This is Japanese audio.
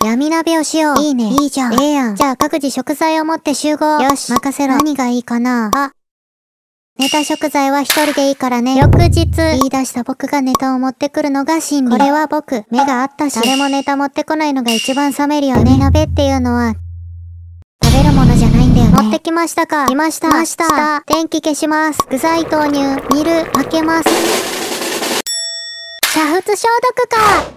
闇鍋をしよう。いいね。いいじゃん。ええやん。じゃあ各自食材を持って集合。よし。任せろ。何がいいかなあ。ネタ食材は一人でいいからね。翌日、言い出した僕がネタを持ってくるのが真理。これは僕、目があったし、誰もネタ持ってこないのが一番冷めるよね。闇鍋っていうのは、食べるものじゃないんだよね。持ってきましたか来ました。ました。電気消します。具材投入。煮る。開けます。煮沸消毒か